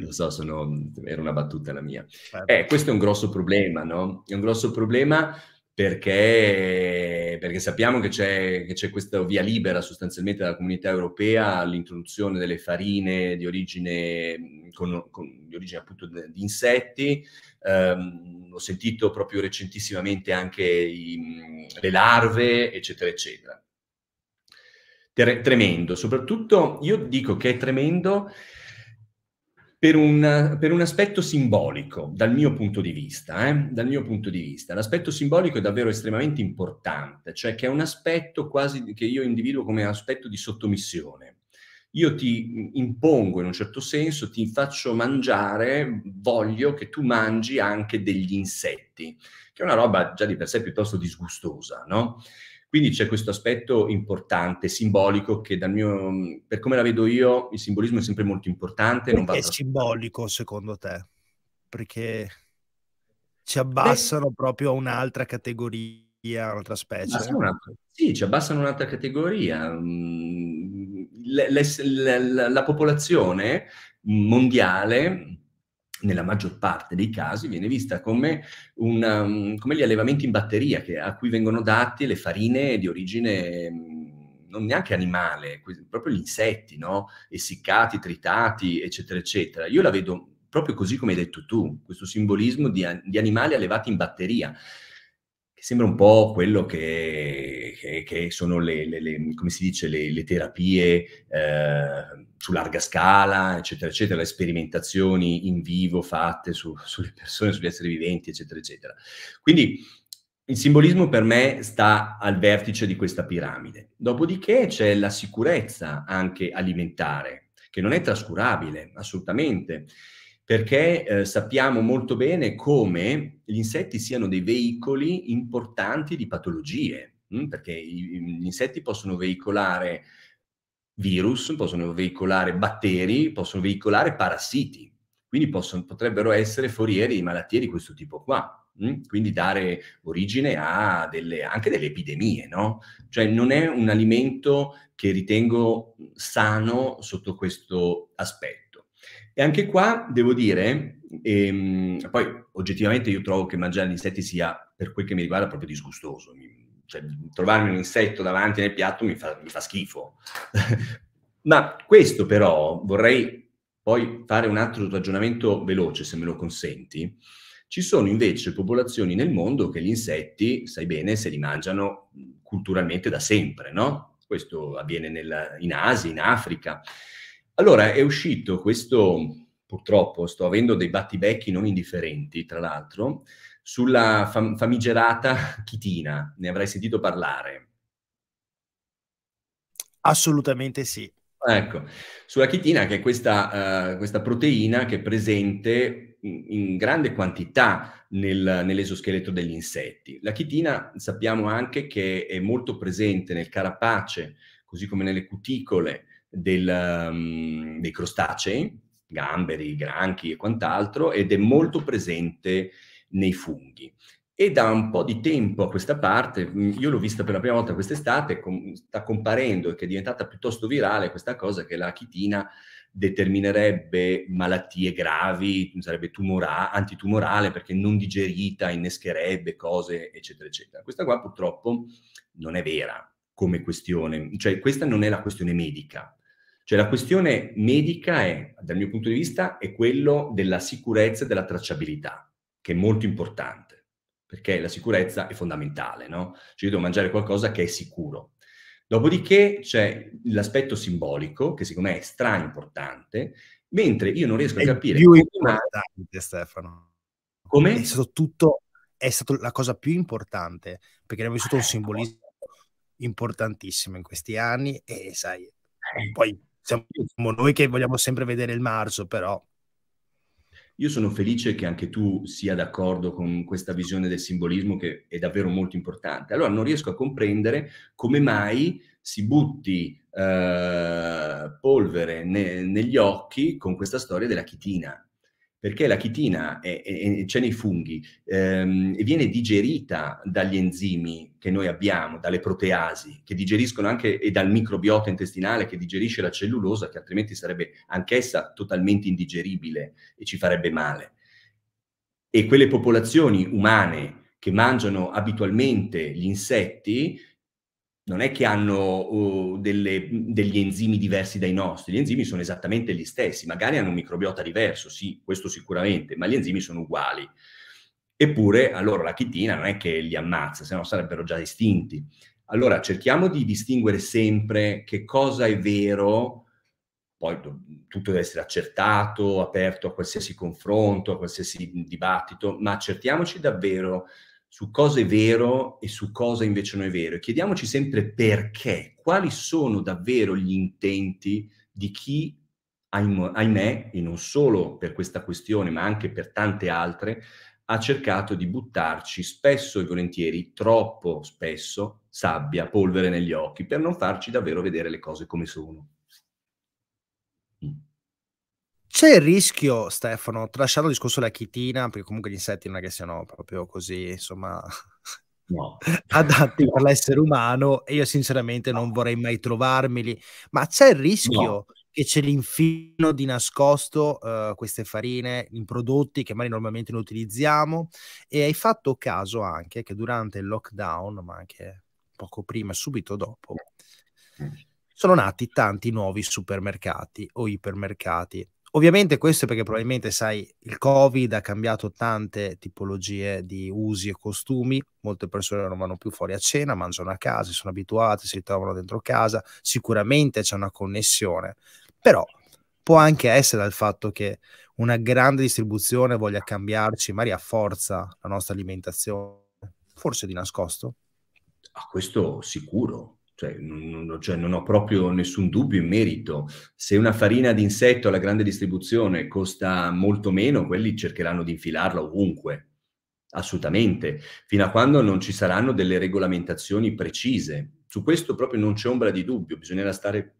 lo so, sono, era una battuta la mia. Certo. Eh, questo è un grosso problema, no? È un grosso problema perché, perché sappiamo che c'è, che c'è, questa via libera sostanzialmente dalla comunità europea all'introduzione delle farine di origine, con, con, di origine appunto di insetti. Um, ho sentito proprio recentissimamente anche i, le larve, eccetera, eccetera. tremendo, soprattutto io dico che è tremendo per un, per un, aspetto simbolico, dal mio punto di vista. Eh? Dal mio punto di vista. L'aspetto simbolico è davvero estremamente importante, cioè che è un aspetto quasi che io individuo come aspetto di sottomissione. Io ti impongo in un certo senso, ti faccio mangiare, voglio che tu mangi anche degli insetti, che è una roba già di per sé piuttosto disgustosa, no? Quindi c'è questo aspetto importante, simbolico, che dal mio, per come la vedo io, il simbolismo è sempre molto importante. Perché non è simbolico secondo te? Perché ci abbassano Beh. proprio a un'altra categoria, un'altra specie. Un'altra. sì, ci abbassano un'altra categoria. Mm, le, le, le, la popolazione mondiale nella maggior parte dei casi viene vista come, una, um, come gli allevamenti in batteria che, a cui vengono dati le farine di origine mm, non neanche animale, proprio gli insetti, no? essiccati, tritati, eccetera, eccetera. Io la vedo proprio così come hai detto tu, questo simbolismo di, di animali allevati in batteria che sembra un po' quello che, che, che sono le, le, le, come si dice, le, le terapie eh, su larga scala, eccetera, eccetera, le sperimentazioni in vivo fatte su, sulle persone, sugli esseri viventi, eccetera, eccetera. Quindi il simbolismo per me sta al vertice di questa piramide. Dopodiché c'è la sicurezza anche alimentare, che non è trascurabile, assolutamente perché eh, sappiamo molto bene come gli insetti siano dei veicoli importanti di patologie, mh? Mm? perché i, gli insetti possono veicolare virus, possono veicolare batteri, possono veicolare parassiti, quindi possono, potrebbero essere forieri di malattie di questo tipo qua. Mh? Mm? Quindi dare origine a delle, anche delle epidemie, no? Cioè non è un alimento che ritengo sano sotto questo aspetto. E anche qua devo dire, ehm, poi oggettivamente io trovo che mangiare gli insetti sia, per quel che mi riguarda, proprio disgustoso. Mi, cioè, trovarmi un insetto davanti nel piatto mi fa, mi fa schifo. Ma questo però vorrei poi fare un altro ragionamento veloce, se me lo consenti. Ci sono invece popolazioni nel mondo che gli insetti, sai bene, se li mangiano culturalmente da sempre, no? Questo avviene nel, in Asia, in Africa. Allora, è uscito questo, purtroppo sto avendo dei battibecchi non indifferenti, tra l'altro, sulla fam- famigerata chitina, ne avrai sentito parlare. Assolutamente sì. Ecco, sulla chitina che è questa, uh, questa proteina che è presente in, grande quantità nel, nell'esoscheletro degli insetti. La chitina sappiamo anche che è molto presente nel carapace, così come nelle cuticole, del, um, dei crostacei, gamberi, granchi e quant'altro, ed è molto presente nei funghi. E da un po' di tempo a questa parte, mm, io l'ho vista per la prima volta quest'estate, com- sta comparendo e che è diventata piuttosto virale questa cosa che la chitina determinerebbe malattie gravi, sarebbe tumora- antitumorale perché non digerita, innescherebbe cose, eccetera, eccetera. Questa qua purtroppo non è vera, come questione, cioè questa non è la questione medica. Cioè la questione medica è, dal mio punto di vista, è quello della sicurezza e della tracciabilità, che è molto importante, perché la sicurezza è fondamentale, no? Cioè io devo mangiare qualcosa che è sicuro. Dopodiché c'è l'aspetto simbolico, che secondo me è stra importante, mentre io non riesco è a capire... Più importante, Stefano. Come? È stato tutto, è stata la cosa più importante, perché abbiamo vissuto ah, un eh, ecco. simbolismo importantissimo in questi anni e sai, eh. poi siamo noi che vogliamo sempre vedere il marzo, però io sono felice che anche tu sia d'accordo con questa visione del simbolismo che è davvero molto importante. Allora non riesco a comprendere come mai si butti eh, polvere ne- negli occhi con questa storia della chitina perché la chitina è, è, è, c'è nei funghi, ehm, viene digerita dagli enzimi che noi abbiamo, dalle proteasi, che digeriscono anche, e dal microbiota intestinale che digerisce la cellulosa, che altrimenti sarebbe anch'essa totalmente indigeribile e ci farebbe male. E quelle popolazioni umane che mangiano abitualmente gli insetti non è che hanno uh, delle, degli enzimi diversi dai nostri, gli enzimi sono esattamente gli stessi, magari hanno un microbiota diverso, sì, questo sicuramente, ma gli enzimi sono uguali. Eppure, allora, la chitina non è che li ammazza, se no sarebbero già estinti. Allora, cerchiamo di distinguere sempre che cosa è vero, poi tutto deve essere accertato, aperto a qualsiasi confronto, a qualsiasi dibattito, ma accertiamoci davvero su cosa è vero e su cosa invece non è vero. E Chiediamoci sempre perché, quali sono davvero gli intenti di chi, ahimè, e non solo per questa questione, ma anche per tante altre, ha cercato di buttarci spesso e volentieri, troppo spesso, sabbia, polvere negli occhi per non farci davvero vedere le cose come sono. C'è il rischio, Stefano, tralasciando il discorso della chitina, perché comunque gli insetti non è che siano proprio così, insomma, no. adatti no. per l'essere umano e io sinceramente no. non vorrei mai trovarmeli, ma c'è il rischio no. che ce l'infino di nascosto uh, queste farine in prodotti che magari normalmente non utilizziamo e hai fatto caso anche che durante il lockdown, ma anche poco prima subito dopo, eh. sono nati tanti nuovi supermercati o ipermercati Ovviamente questo è perché probabilmente, sai, il Covid ha cambiato tante tipologie di usi e costumi, molte persone non vanno più fuori a cena, mangiano a casa, sono abituate, si ritrovano dentro casa, sicuramente c'è una connessione, però può anche essere dal fatto che una grande distribuzione voglia cambiarci, magari a forza, la nostra alimentazione, forse di nascosto. A ah, questo sicuro, cioè non, cioè non, ho proprio nessun dubbio in merito. Se una farina d'insetto alla grande distribuzione costa molto meno, quelli cercheranno di infilarla ovunque, assolutamente, fino a quando non ci saranno delle regolamentazioni precise. Su questo proprio non c'è ombra di dubbio, bisognerà stare,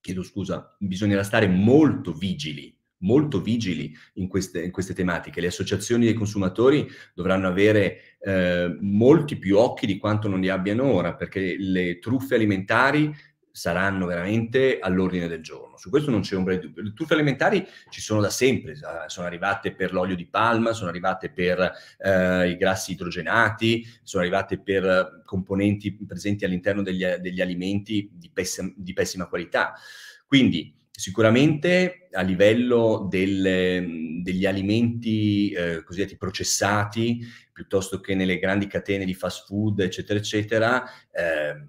chiedo scusa, bisognerà stare molto vigili molto vigili in queste, in queste, tematiche. Le associazioni dei consumatori dovranno avere eh, molti più occhi di quanto non li abbiano ora, perché le truffe alimentari saranno veramente all'ordine del giorno. Su questo non c'è ombra di dubbio. Le truffe alimentari ci sono da sempre, sono arrivate per l'olio di palma, sono arrivate per eh, i grassi idrogenati, sono arrivate per componenti presenti all'interno degli, degli alimenti di, pess- di pessima qualità. Quindi Sicuramente a livello del, degli alimenti eh, cosiddetti processati, piuttosto che nelle grandi catene di fast food, eccetera, eccetera, eh,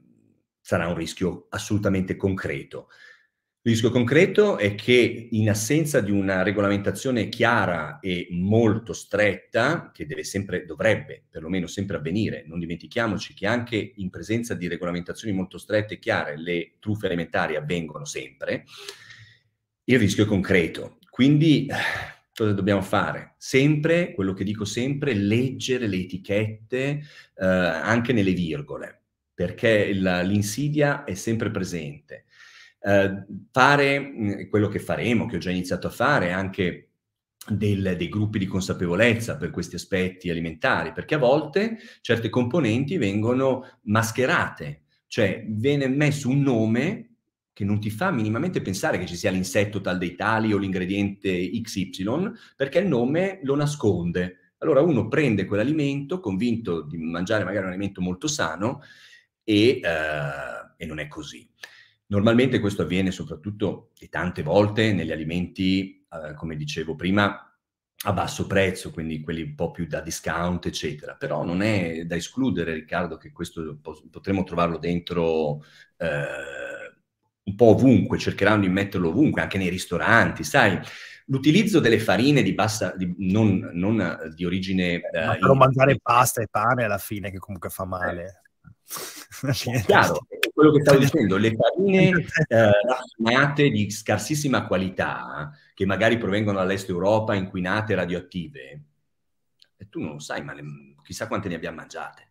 sarà un rischio assolutamente concreto. Il rischio concreto è che in assenza di una regolamentazione chiara e molto stretta, che deve sempre, dovrebbe perlomeno sempre avvenire, non dimentichiamoci che anche in presenza di regolamentazioni molto strette e chiare le truffe alimentari avvengono sempre, il rischio è concreto, quindi cosa dobbiamo fare? Sempre, quello che dico sempre, leggere le etichette eh, anche nelle virgole, perché la, l'insidia è sempre presente. Eh, fare mm, quello che faremo, che ho già iniziato a fare, anche del, dei gruppi di consapevolezza per questi aspetti alimentari, perché a volte certe componenti vengono mascherate, cioè viene messo un nome che non ti fa minimamente pensare che ci sia l'insetto tal dei tali o l'ingrediente XY, perché il nome lo nasconde. Allora uno prende quell'alimento convinto di mangiare magari un alimento molto sano e, eh, e non è così. Normalmente questo avviene soprattutto e tante volte negli alimenti, eh, come dicevo prima, a basso prezzo, quindi quelli un po' più da discount, eccetera. Però non è da escludere, Riccardo, che questo potremmo trovarlo dentro eh, un po' ovunque, cercheranno di metterlo ovunque, anche nei ristoranti, sai? L'utilizzo delle farine di bassa, di, non, non, eh, di origine... Eh, Ma per in... mangiare pasta e pane alla fine, che comunque fa male. Eh. Chiaro, quello che stavo dicendo, le farine eh, di scarsissima qualità, che magari provengono dall'est Europa, inquinate, radioattive, e tu non lo sai, ma le, chissà quante ne abbiamo mangiate.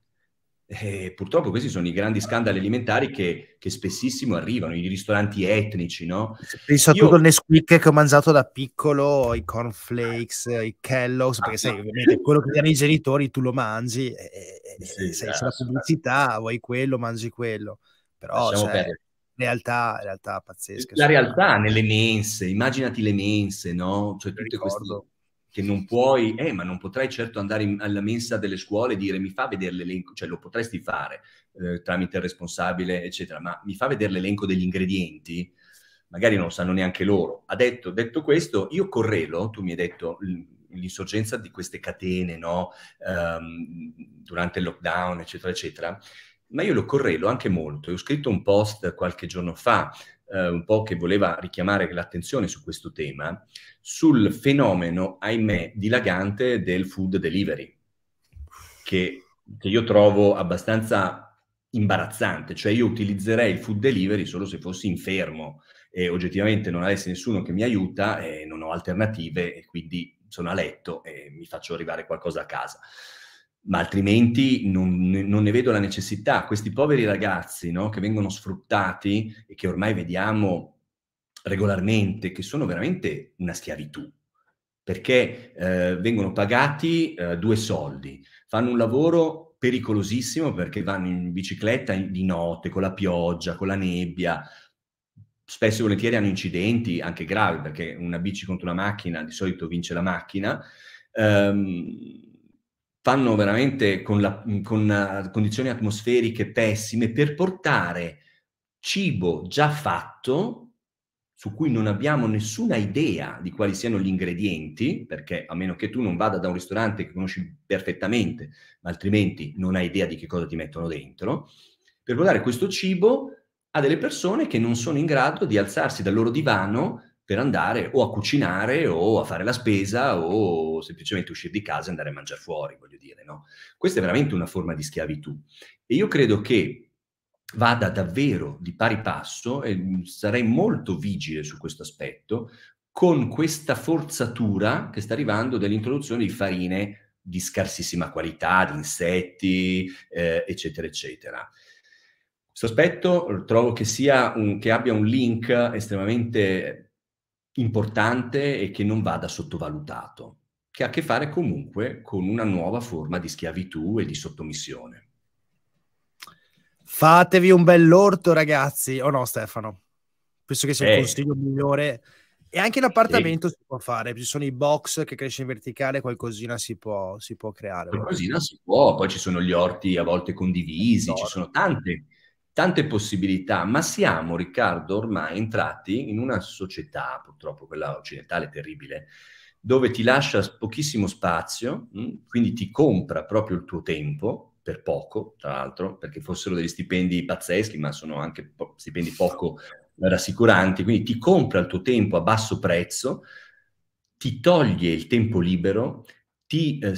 E eh, purtroppo questi sono i grandi scandali alimentari che, che spessissimo arrivano, i ristoranti etnici, no? Penso a tutto il Nesquik che ho mangiato da piccolo, i cornflakes, ah. i Kellogg's, perché ah, sai, no. ovviamente quello che danno i genitori tu lo mangi, e, e, sì, sei ah, sulla pubblicità, vuoi quello, mangi quello. Però, cioè, realtà, realtà pazzesca. La realtà nelle mense, immaginati le mense, no? Cioè, tutte queste che non puoi, eh, ma non potrai certo andare in, alla mensa delle scuole e dire mi fa vedere l'elenco, cioè lo potresti fare eh, tramite il responsabile, eccetera, ma mi fa vedere l'elenco degli ingredienti, magari non lo sanno neanche loro. Ha detto, detto questo, io correlo, tu mi hai detto l'insorgenza di queste catene, no? Um, durante il lockdown, eccetera, eccetera, ma io lo correlo anche molto. ho scritto un post qualche giorno fa eh, un po' che voleva richiamare l'attenzione su questo tema, sul fenomeno, ahimè, dilagante del food delivery, che, che io trovo abbastanza imbarazzante, cioè io utilizzerei il food delivery solo se fossi infermo e oggettivamente non avessi nessuno che mi aiuta e non ho alternative e quindi sono a letto e mi faccio arrivare qualcosa a casa ma altrimenti non, non, ne vedo la necessità. Questi poveri ragazzi no, che vengono sfruttati e che ormai vediamo regolarmente, che sono veramente una schiavitù, perché eh, vengono pagati eh, due soldi, fanno un lavoro pericolosissimo perché vanno in bicicletta di notte, con la pioggia, con la nebbia, spesso e volentieri hanno incidenti anche gravi perché una bici contro una macchina di solito vince la macchina. Um, fanno veramente con, la, con eh, condizioni atmosferiche pessime per portare cibo già fatto su cui non abbiamo nessuna idea di quali siano gli ingredienti, perché a meno che tu non vada da un ristorante che conosci perfettamente, ma altrimenti non hai idea di che cosa ti mettono dentro, per portare questo cibo a delle persone che non sono in grado di alzarsi dal loro divano per andare o a cucinare o a fare la spesa o semplicemente uscire di casa e andare a mangiare fuori, voglio dire, no? Questa è veramente una forma di schiavitù e io credo che vada davvero di pari passo e mm, sarei molto vigile su questo aspetto con questa forzatura che sta arrivando dell'introduzione di farine di scarsissima qualità, di insetti, eh, eccetera, eccetera. Questo aspetto trovo che, sia un, che abbia un link estremamente importante e che non vada sottovalutato, che ha a che fare comunque con una nuova forma di schiavitù e di sottomissione. Fatevi un bell'orto, ragazzi, o oh no, Stefano? Penso che sia il eh. consiglio migliore. E anche in appartamento sì. si può fare, ci sono i box che cresce in verticale, qualcosina si può, si può creare. Qualcosina si può, poi ci sono gli orti a volte condivisi, ci sono tante tante possibilità, ma siamo, Riccardo, ormai entrati in una società, purtroppo quella occidentale terribile, dove ti lascia pochissimo spazio, mm, quindi ti compra proprio il tuo tempo, per poco, tra l'altro, perché fossero degli stipendi pazzeschi, ma sono anche stipendi poco rassicuranti, quindi ti compra il tuo tempo a basso prezzo, ti toglie il tempo libero, ti, eh,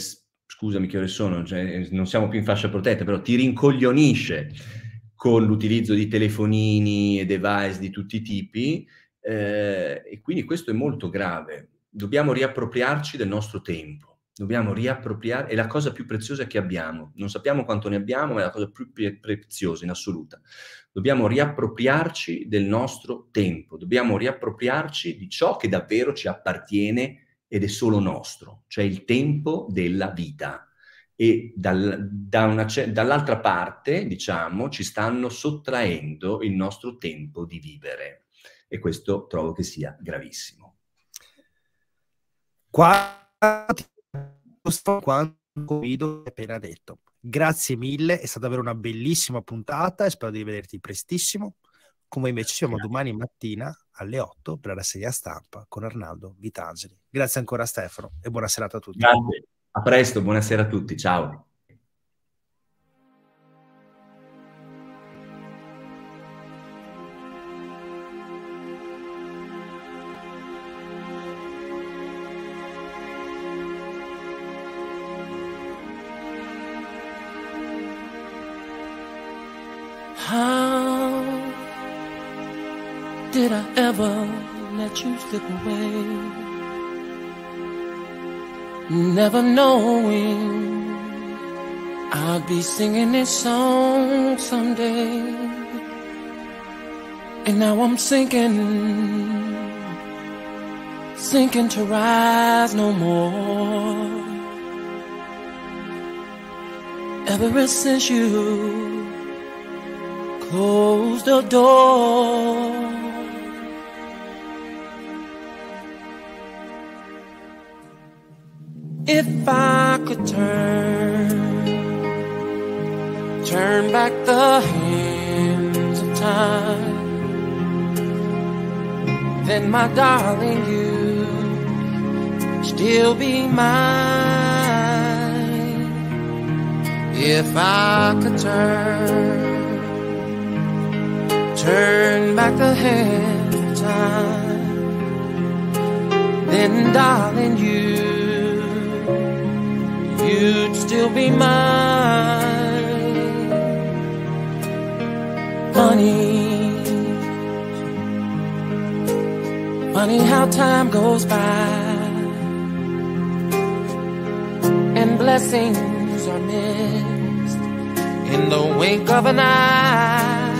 scusami che ore sono, cioè, eh, non siamo più in fascia protetta, però ti rincoglionisce con l'utilizzo di telefonini e device di tutti i tipi eh, e quindi questo è molto grave. Dobbiamo riappropriarci del nostro tempo, dobbiamo riappropriare, è la cosa più preziosa che abbiamo, non sappiamo quanto ne abbiamo, ma è la cosa più pre- preziosa in assoluta. Dobbiamo riappropriarci del nostro tempo, dobbiamo riappropriarci di ciò che davvero ci appartiene ed è solo nostro, cioè il tempo della vita e dal, da dall'altra parte, diciamo, ci stanno sottraendo il nostro tempo di vivere. E questo trovo che sia gravissimo. Qua quanto Guido appena detto. Grazie mille, è stata davvero una bellissima puntata e spero di rivederti prestissimo. Come invece siamo domani mattina alle 8 per la rassegna stampa con Arnaldo Vitangeli. Grazie ancora Stefano e buona serata a tutti. Grazie. A presto, buonasera a tutti, ciao. did I ever let you slip away? never knowing i would be singing this song someday. And now I'm sinking, sinking to rise no more. Ever since you closed the door. If I could turn, turn back the hands of time, then my darling, you still be mine. If I could turn, turn back the hands of time, then darling, you you'd still be mine. Funny, funny how time goes by and blessings are missed in the wink of an eye.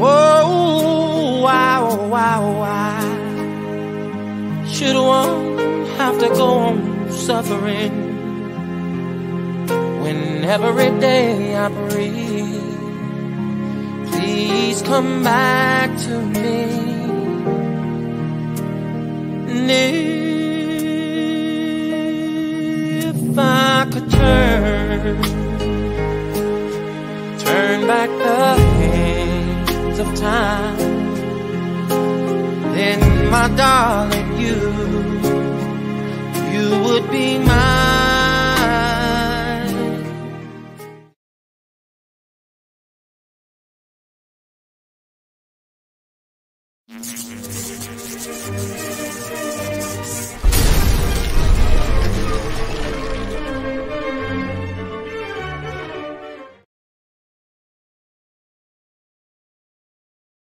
Oh, why, oh, wow, oh, why? Should one have to go on suffering? every day I breathe. Please come back to me. And if I could turn, turn back the hands of time, then my darling, you, you would be mine.